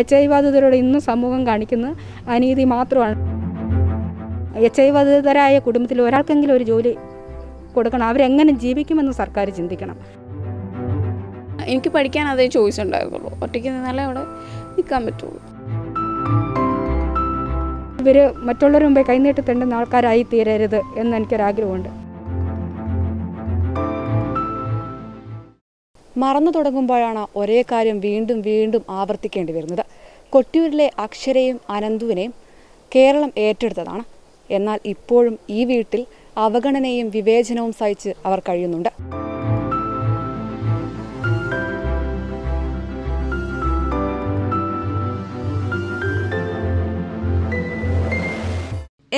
H I ബാധിതരോട് ഇന്നും സമൂഹം കാണിക്കുന്ന അനീതി മാത്രമാണ് എച്ച് ഐ ബാധിതരായ കുടുംബത്തിൽ ഒരാൾക്കെങ്കിലും ഒരു ജോലി കൊടുക്കണം അവരെങ്ങനെ ജീവിക്കുമെന്ന് സർക്കാർ ചിന്തിക്കണം എനിക്ക് പഠിക്കാൻ അതേ ചോയ്സ് ഉണ്ടായിരുന്നുള്ളൂ ഒറ്റയ്ക്ക് നിന്നാലേ അവിടെ നിൽക്കാൻ പറ്റുള്ളൂ ഇവർ മറ്റുള്ളവർ മുമ്പേ കൈനീട്ടി തണ്ടുന്ന ആൾക്കാരായി തീരരുത് എന്ന് എനിക്കൊരാഗ്രഹമുണ്ട് മറന്നു തുടങ്ങുമ്പോഴാണ് ഒരേ കാര്യം വീണ്ടും വീണ്ടും ആവർത്തിക്കേണ്ടി വരുന്നത് കൊട്ടിയൂരിലെ അക്ഷരയും അനന്തുവിനെയും കേരളം ഏറ്റെടുത്തതാണ് എന്നാൽ ഇപ്പോഴും ഈ വീട്ടിൽ അവഗണനയും വിവേചനവും സഹിച്ച് അവർ കഴിയുന്നുണ്ട്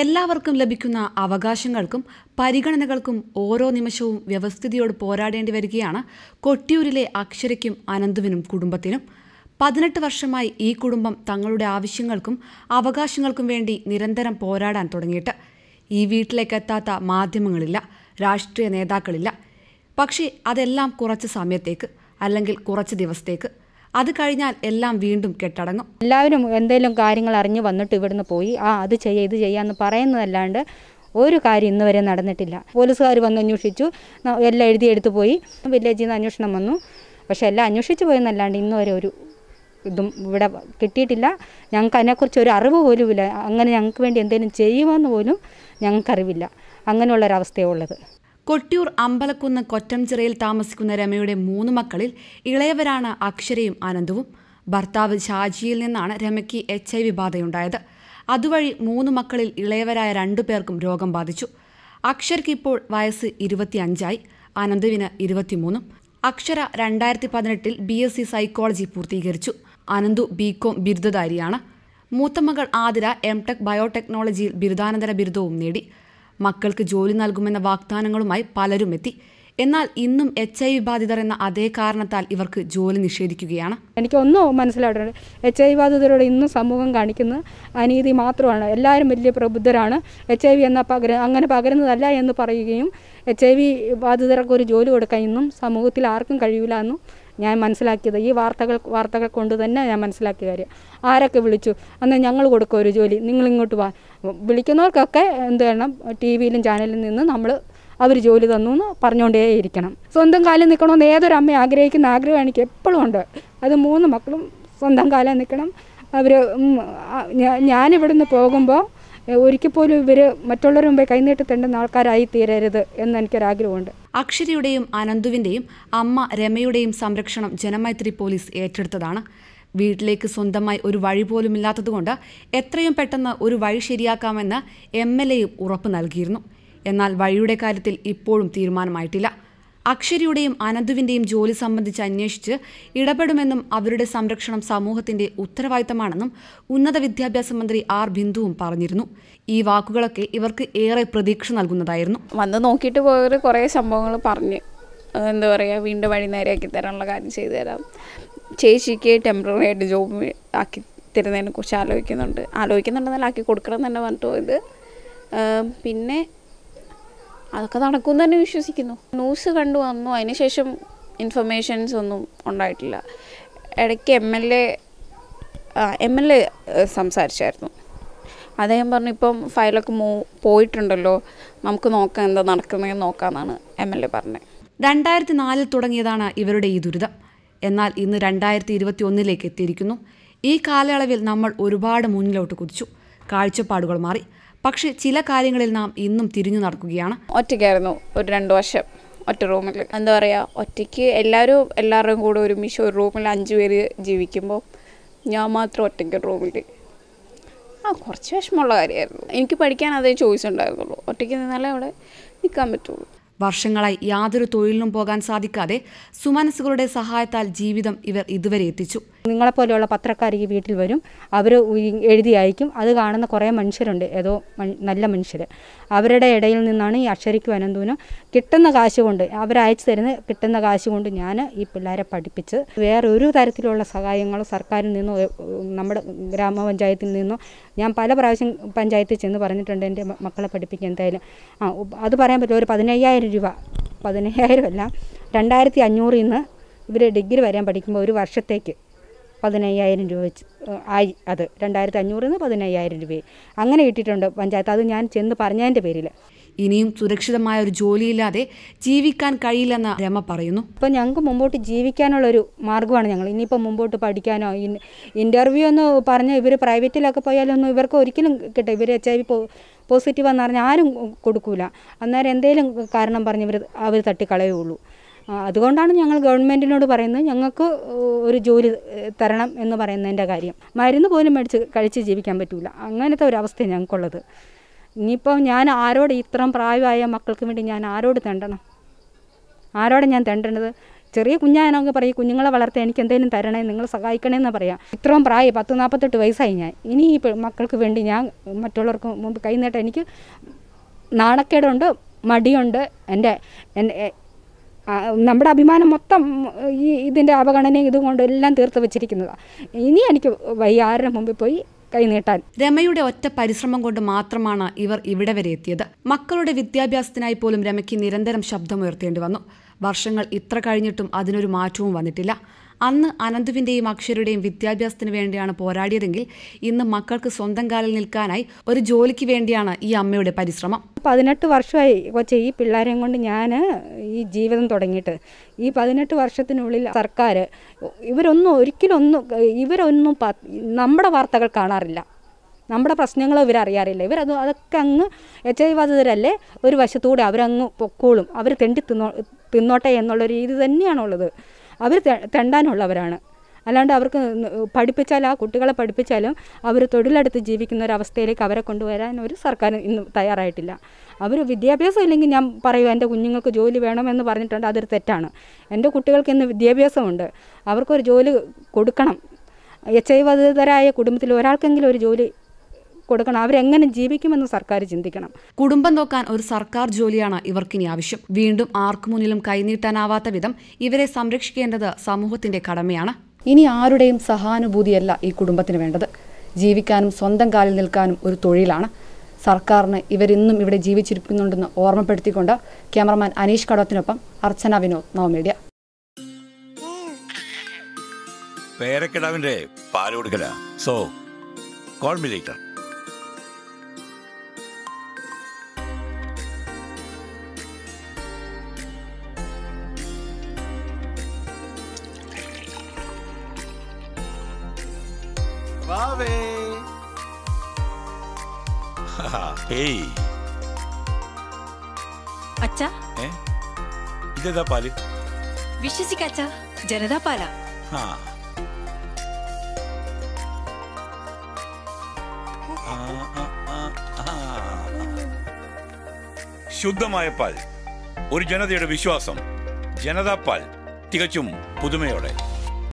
എല്ലാവർക്കും ലഭിക്കുന്ന അവകാശങ്ങൾക്കും പരിഗണനകൾക്കും ഓരോ നിമിഷവും വ്യവസ്ഥിതിയോട് പോരാടേണ്ടി വരികയാണ് കൊട്ടിയൂരിലെ അക്ഷരയ്ക്കും അനന്തുവിനും കുടുംബത്തിനും പതിനെട്ട് വർഷമായി ഈ കുടുംബം തങ്ങളുടെ ആവശ്യങ്ങൾക്കും അവകാശങ്ങൾക്കും വേണ്ടി നിരന്തരം പോരാടാൻ തുടങ്ങിയിട്ട് ഈ വീട്ടിലേക്ക് എത്താത്ത മാധ്യമങ്ങളില്ല രാഷ്ട്രീയ നേതാക്കളില്ല പക്ഷേ അതെല്ലാം കുറച്ച് സമയത്തേക്ക് അല്ലെങ്കിൽ കുറച്ച് ദിവസത്തേക്ക് അത് കഴിഞ്ഞാൽ എല്ലാം വീണ്ടും കെട്ടടങ്ങും എല്ലാവരും എന്തെങ്കിലും കാര്യങ്ങൾ അറിഞ്ഞു വന്നിട്ട് ഇവിടുന്ന് പോയി ആ അത് ചെയ്യുക ഇത് ചെയ്യാന്ന് പറയുന്നതല്ലാണ്ട് ഒരു കാര്യം ഇന്ന് വരെ നടന്നിട്ടില്ല പോലീസുകാർ വന്ന് അന്വേഷിച്ചു എല്ലാം എഴുതിയെടുത്ത് പോയി വില്ലേജിൽ നിന്ന് അന്വേഷണം വന്നു പക്ഷേ എല്ലാം അന്വേഷിച്ചു പോയെന്നല്ലാണ്ട് ഇന്ന് വരെ ഒരു ഇതും ഇവിടെ കിട്ടിയിട്ടില്ല ഞങ്ങൾക്ക് അതിനെക്കുറിച്ച് ഒരു അറിവ് ഇല്ല അങ്ങനെ ഞങ്ങൾക്ക് വേണ്ടി എന്തെങ്കിലും ചെയ്യുമെന്ന് പോലും ഞങ്ങൾക്കറിവില്ല അങ്ങനെയുള്ളൊരവസ്ഥയുള്ളത് കൊട്ടിയൂർ അമ്പലക്കുന്ന് കൊറ്റംചിറയിൽ താമസിക്കുന്ന രമയുടെ മൂന്ന് മക്കളിൽ ഇളയവരാണ് അക്ഷരയും ആനന്ദവും ഭർത്താവ് ഷാജിയിൽ നിന്നാണ് രമയ്ക്ക് എച്ച് ഐ വി ബാധയുണ്ടായത് അതുവഴി മൂന്ന് മക്കളിൽ ഇളയവരായ രണ്ടു പേർക്കും രോഗം ബാധിച്ചു അക്ഷർക്ക് ഇപ്പോൾ വയസ്സ് ഇരുപത്തിയഞ്ചായി ആനന്ദുവിന് ഇരുപത്തിമൂന്നും അക്ഷര രണ്ടായിരത്തി പതിനെട്ടിൽ ബി എസ് സി സൈക്കോളജി പൂർത്തീകരിച്ചു അനന്തു ബികോം ബിരുദധാരിയാണ് മൂത്തമകൾ ആതിര എം ടെക് ബയോടെക്നോളജിയിൽ ബിരുദാനന്തര ബിരുദവും നേടി മക്കൾക്ക് ജോലി നൽകുമെന്ന വാഗ്ദാനങ്ങളുമായി പലരും എത്തി എന്നാൽ ഇന്നും എച്ച് ഐ വി ബാധിതർ എന്ന അതേ കാരണത്താൽ ഇവർക്ക് ജോലി നിഷേധിക്കുകയാണ് എനിക്കൊന്നും മനസ്സിലായിട്ടുണ്ട് എച്ച് ഐ വി ബാധിതരോട് ഇന്നും സമൂഹം കാണിക്കുന്ന അനീതി മാത്രമാണ് എല്ലാവരും വലിയ പ്രബുദ്ധരാണ് എച്ച് ഐ വി എന്ന പകര അങ്ങനെ പകരുന്നതല്ല എന്ന് പറയുകയും എച്ച് ഐ വി ബാധിതർക്ക് ഒരു ജോലി കൊടുക്കാൻ ഇന്നും സമൂഹത്തിൽ ആർക്കും കഴിയില്ല എന്നും ഞാൻ മനസ്സിലാക്കിയത് ഈ വാർത്തകൾ വാർത്തകൾ കൊണ്ട് തന്നെ ഞാൻ മനസ്സിലാക്കിയ കാര്യം ആരൊക്കെ വിളിച്ചു അന്ന് ഞങ്ങൾ കൊടുക്കും ഒരു ജോലി നിങ്ങൾ ഇങ്ങോട്ട് വാ വിളിക്കുന്നവർക്കൊക്കെ എന്ത് വേണം ടി വിയിലും ചാനലിൽ നിന്ന് നമ്മൾ അവർ ജോലി തന്നു എന്ന് പറഞ്ഞുകൊണ്ടേ ഇരിക്കണം സ്വന്തം കാലം നിൽക്കണമെന്ന് അമ്മ ആഗ്രഹിക്കുന്ന ആഗ്രഹം എനിക്ക് എപ്പോഴും ഉണ്ട് അത് മൂന്ന് മക്കളും സ്വന്തം കാലിൽ നിൽക്കണം അവർ ഞാനിവിടെ നിന്ന് പോകുമ്പോൾ ഒരിക്കൽ പോലും ഇവർ മറ്റുള്ളവർ മുമ്പേ കൈനീട്ടി തേണ്ടുന്ന ആൾക്കാരായി തീരരുത് എന്ന് എനിക്കൊരാഗ്രഹമുണ്ട് അക്ഷരയുടെയും അനന്തുവിൻ്റെയും അമ്മ രമയുടെയും സംരക്ഷണം ജനമൈത്രി പോലീസ് ഏറ്റെടുത്തതാണ് വീട്ടിലേക്ക് സ്വന്തമായി ഒരു വഴി പോലും ഇല്ലാത്തതുകൊണ്ട് എത്രയും പെട്ടെന്ന് ഒരു വഴി ശരിയാക്കാമെന്ന് എം എൽ എയും ഉറപ്പ് നൽകിയിരുന്നു എന്നാൽ വഴിയുടെ കാര്യത്തിൽ ഇപ്പോഴും തീരുമാനമായിട്ടില്ല അക്ഷരിയുടെയും അനന്തുവിന്റെയും ജോലി സംബന്ധിച്ച് അന്വേഷിച്ച് ഇടപെടുമെന്നും അവരുടെ സംരക്ഷണം സമൂഹത്തിന്റെ ഉത്തരവാദിത്തമാണെന്നും ഉന്നത വിദ്യാഭ്യാസ മന്ത്രി ആർ ബിന്ദുവും പറഞ്ഞിരുന്നു ഈ വാക്കുകളൊക്കെ ഇവർക്ക് ഏറെ പ്രതീക്ഷ നൽകുന്നതായിരുന്നു വന്ന് നോക്കിയിട്ട് പോയവർ കുറേ സംഭവങ്ങൾ പറഞ്ഞ് എന്താ പറയുക വീണ്ടും വഴി നേരെയാക്കി തരാനുള്ള കാര്യം ചെയ്തു തരാം ചേച്ചിക്ക് ടെമ്പററി ആയിട്ട് ജോബ് ആക്കി തരുന്നതിനെ കുറിച്ച് ആലോചിക്കുന്നുണ്ട് ആലോചിക്കുന്നുണ്ടെന്നാൽ ആക്കി കൊടുക്കണം തന്നെ പറഞ്ഞിട്ട് പോയത് പിന്നെ അതൊക്കെ നടക്കും തന്നെ വിശ്വസിക്കുന്നു ന്യൂസ് കണ്ടു വന്നു അതിനുശേഷം ഇൻഫർമേഷൻസ് ഒന്നും ഉണ്ടായിട്ടില്ല ഇടയ്ക്ക് M L A M L A സംസാരിച്ചായിരുന്നു അദ്ദേഹം പറഞ്ഞു ഇപ്പം ഫയലൊക്കെ മൂ പോയിട്ടുണ്ടല്ലോ നമുക്ക് നോക്കാം എന്താ നടക്കുന്നതെന്ന് നോക്കാമെന്നാണ് എം എൽ എ പറഞ്ഞത് രണ്ടായിരത്തി നാലിൽ തുടങ്ങിയതാണ് ഇവരുടെ ഈ ദുരിതം എന്നാൽ ഇന്ന് രണ്ടായിരത്തി ഇരുപത്തി ഒന്നിലേക്ക് എത്തിയിരിക്കുന്നു ഈ കാലയളവിൽ നമ്മൾ ഒരുപാട് മുന്നിലോട്ട് കുതിച്ചു കാഴ്ചപ്പാടുകൾ മാറി പക്ഷേ ചില കാര്യങ്ങളിൽ നാം ഇന്നും തിരിഞ്ഞു നടക്കുകയാണ് ഒറ്റയ്ക്കായിരുന്നു ഒരു രണ്ട് വർഷം ഒറ്റ റൂമിൽ എന്താ പറയുക ഒറ്റയ്ക്ക് എല്ലാവരും എല്ലാവരുടെയും കൂടെ ഒരുമിച്ച് ഒരു റൂമിൽ അഞ്ച് പേര് ജീവിക്കുമ്പോൾ ഞാൻ മാത്രം ഒറ്റയ്ക്ക് റൂമിൽ ആ കുറച്ച് വിഷമമുള്ള കാര്യമായിരുന്നു എനിക്ക് പഠിക്കാൻ അതേ ചോയ്സ് ഉണ്ടായിരുന്നുള്ളൂ ഒറ്റയ്ക്ക് നിന്നാലേ അവിടെ നിൽക്കാൻ പറ്റുള്ളൂ വർഷങ്ങളായി യാതൊരു തൊഴിലിനും പോകാൻ സാധിക്കാതെ സുമനസ്സുകളുടെ സഹായത്താൽ ജീവിതം ഇവർ ഇതുവരെ എത്തിച്ചു നിങ്ങളെപ്പോലെയുള്ള പത്രക്കാർ ഈ വീട്ടിൽ വരും അവർ എഴുതി അയക്കും അത് കാണുന്ന കുറേ മനുഷ്യരുണ്ട് ഏതോ നല്ല മനുഷ്യർ അവരുടെ ഇടയിൽ നിന്നാണ് ഈ അക്ഷരയ്ക്കും അനന്തൂനും കിട്ടുന്ന കാശ് കൊണ്ട് അവരയച്ചു തരുന്ന കിട്ടുന്ന കാശ് കൊണ്ട് ഞാൻ ഈ പിള്ളേരെ പഠിപ്പിച്ച് വേറൊരു തരത്തിലുള്ള സഹായങ്ങളോ സർക്കാരിൽ നിന്നോ നമ്മുടെ ഗ്രാമപഞ്ചായത്തിൽ നിന്നോ ഞാൻ പല പ്രാവശ്യം പഞ്ചായത്തിൽ ചെന്ന് പറഞ്ഞിട്ടുണ്ട് എൻ്റെ മക്കളെ പഠിപ്പിക്കാൻ എന്തായാലും ആ അത് പറയാൻ പറ്റുമോ ഒരു പതിനയ്യായിരം രൂപ പതിനയ്യായിരം അല്ല രണ്ടായിരത്തി അഞ്ഞൂറിൽ നിന്ന് ഇവർ ഡിഗ്രി വരാൻ പഠിക്കുമ്പോൾ ഒരു വർഷത്തേക്ക് പതിനയ്യായിരം രൂപ വെച്ച് ആയി അത് രണ്ടായിരത്തി അഞ്ഞൂറിൽ നിന്ന് പതിനയ്യായിരം രൂപയായി അങ്ങനെ ഇട്ടിട്ടുണ്ട് പഞ്ചായത്ത് അത് ഞാൻ ചെന്ന് പറഞ്ഞതിൻ്റെ പേരിൽ ഇനിയും സുരക്ഷിതമായ ഒരു ജോലിയില്ലാതെ ജീവിക്കാൻ കഴിയില്ലെന്ന് രമ പറയുന്നു ഇപ്പം ഞങ്ങൾക്ക് മുമ്പോട്ട് ജീവിക്കാനുള്ളൊരു മാർഗ്ഗമാണ് ഞങ്ങൾ ഇനിയിപ്പോൾ മുമ്പോട്ട് പഠിക്കാനോ ഇൻ്റർവ്യൂ എന്ന് പറഞ്ഞാൽ ഇവർ പ്രൈവറ്റിലൊക്കെ പോയാലൊന്നും ഇവർക്ക് ഒരിക്കലും കിട്ടും ഇവർ എച്ച് ഐ വി പോസിറ്റീവ് എന്ന് പറഞ്ഞാൽ ആരും കൊടുക്കൂല അന്നേരം എന്തെങ്കിലും കാരണം പറഞ്ഞ് ഇവർ അവർ തട്ടിക്കളയുള്ളൂ അതുകൊണ്ടാണ് ഞങ്ങൾ ഗവൺമെൻറ്റിനോട് പറയുന്നത് ഞങ്ങൾക്ക് ഒരു ജോലി തരണം എന്ന് പറയുന്നതിൻ്റെ കാര്യം മരുന്ന് പോലും മേടിച്ച് കഴിച്ച് ജീവിക്കാൻ പറ്റില്ല അങ്ങനത്തെ ഒരു അവസ്ഥയാണ് ഞങ്ങൾക്കുള്ളത് ഇനിയിപ്പോൾ ഞാൻ ആരോട് ഇത്രയും പ്രായമായ മക്കൾക്ക് വേണ്ടി ഞാൻ ആരോട് തണ്ടണം ആരോടെ ഞാൻ തണ്ടണത് ചെറിയ കുഞ്ഞാനൊക്കെ പറയും കുഞ്ഞുങ്ങളെ വളർത്താൻ എനിക്ക് എന്തെങ്കിലും തരണേ നിങ്ങൾ സഹായിക്കണേന്ന് പറയാം ഇത്രയും പ്രായം പത്ത് നാൽപ്പത്തെട്ട് വയസ്സായി ഞാൻ ഇനി ഈ മക്കൾക്ക് വേണ്ടി ഞാൻ മറ്റുള്ളവർക്ക് മുമ്പ് കൈ എനിക്ക് നാണക്കേടുണ്ട് മടിയുണ്ട് എൻ്റെ നമ്മുടെ അഭിമാനം മൊത്തം ഈ ഇതിൻ്റെ അവഗണനയും ഇതുകൊണ്ട് എല്ലാം തീർത്ത് വെച്ചിരിക്കുന്നതാണ് ഇനി എനിക്ക് വയ്യ മുമ്പിൽ പോയി കൈനീട്ടാൻ രമയുടെ ഒറ്റ പരിശ്രമം കൊണ്ട് മാത്രമാണ് ഇവർ ഇവിടെ വരെ എത്തിയത് മക്കളുടെ വിദ്യാഭ്യാസത്തിനായി പോലും രമയ്ക്ക് നിരന്തരം ശബ്ദമുയർത്തേണ്ടി വന്നു വർഷങ്ങൾ ഇത്ര കഴിഞ്ഞിട്ടും അതിനൊരു മാറ്റവും വന്നിട്ടില്ല അന്ന് അനന്തുവിൻ്റെയും അക്ഷരയുടെയും വിദ്യാഭ്യാസത്തിന് വേണ്ടിയാണ് പോരാടിയതെങ്കിൽ ഇന്ന് മക്കൾക്ക് സ്വന്തം കാലിൽ നിൽക്കാനായി ഒരു ജോലിക്ക് വേണ്ടിയാണ് ഈ അമ്മയുടെ പരിശ്രമം പതിനെട്ട് വർഷമായി കൊച്ചെ ഈ പിള്ളേരെയും കൊണ്ട് ഞാൻ ഈ ജീവിതം തുടങ്ങിയിട്ട് ഈ പതിനെട്ട് വർഷത്തിനുള്ളിൽ സർക്കാർ ഇവരൊന്നും ഒരിക്കലും ഒന്നും ഇവരൊന്നും നമ്മുടെ വാർത്തകൾ കാണാറില്ല നമ്മുടെ പ്രശ്നങ്ങൾ ഇവർ അത് അതൊക്കെ അങ്ങ് എച്ച് ഐ ബാധിതരല്ലേ ഒരു വശത്തൂടെ അവരങ്ങ് പൊക്കോളും അവർ തെണ്ടി തിന്നോ തിന്നോട്ടെ എന്നുള്ള രീതി തന്നെയാണുള്ളത് അവർ തെണ്ടാനുള്ളവരാണ് അല്ലാണ്ട് അവർക്ക് പഠിപ്പിച്ചാൽ ആ കുട്ടികളെ പഠിപ്പിച്ചാലും അവർ തൊഴിലെടുത്ത് ജീവിക്കുന്ന ഒരു അവസ്ഥയിലേക്ക് അവരെ കൊണ്ടുവരാൻ ഒരു സർക്കാർ ഇന്ന് തയ്യാറായിട്ടില്ല അവർ വിദ്യാഭ്യാസം ഇല്ലെങ്കിൽ ഞാൻ പറയൂ എൻ്റെ കുഞ്ഞുങ്ങൾക്ക് ജോലി വേണമെന്ന് പറഞ്ഞിട്ടുണ്ട് അതൊരു തെറ്റാണ് എൻ്റെ കുട്ടികൾക്ക് ഇന്ന് വിദ്യാഭ്യാസമുണ്ട് അവർക്കൊരു ജോലി കൊടുക്കണം എച്ച് ഐ വധിതരായ കുടുംബത്തിൽ ഒരാൾക്കെങ്കിലും ഒരു ജോലി കൊടുക്കണം അവരെങ്ങനെ ജീവിക്കുമെന്ന് സർക്കാർ ചിന്തിക്കണം കുടുംബം നോക്കാൻ ഒരു സർക്കാർ ജോലിയാണ് ഇവർക്കിനി ആവശ്യം വീണ്ടും ആർക്കു മുന്നിലും കൈനീട്ടാനാവാത്ത വിധം ഇവരെ സംരക്ഷിക്കേണ്ടത് സമൂഹത്തിന്റെ കടമയാണ് ഇനി ആരുടെയും സഹാനുഭൂതിയല്ല ഈ കുടുംബത്തിന് വേണ്ടത് ജീവിക്കാനും സ്വന്തം കാലിൽ നിൽക്കാനും ഒരു തൊഴിലാണ് സർക്കാരിന് ഇവരിന്നും ഇവിടെ ജീവിച്ചിരിക്കുന്നുണ്ടെന്ന് ഓർമ്മപ്പെടുത്തിക്കൊണ്ട് ക്യാമറമാൻ അനീഷ് കടത്തിനൊപ്പം അർച്ചന വിനോദ് നവമീഡിയ പേരക്കിടാവിന്റെ പാല് കൊടുക്കല സോ കോൾ മി Suave. ഏയ് അച്ഛാ ഏ ഇതെന്താ പാല് വിശ്വസിക്കാച്ചാ ജനതാ pala. ആ ശുദ്ധമായ പാൽ ഒരു ജനതയുടെ വിശ്വാസം ജനതാ പാൽ തികച്ചും പുതുമയോടെ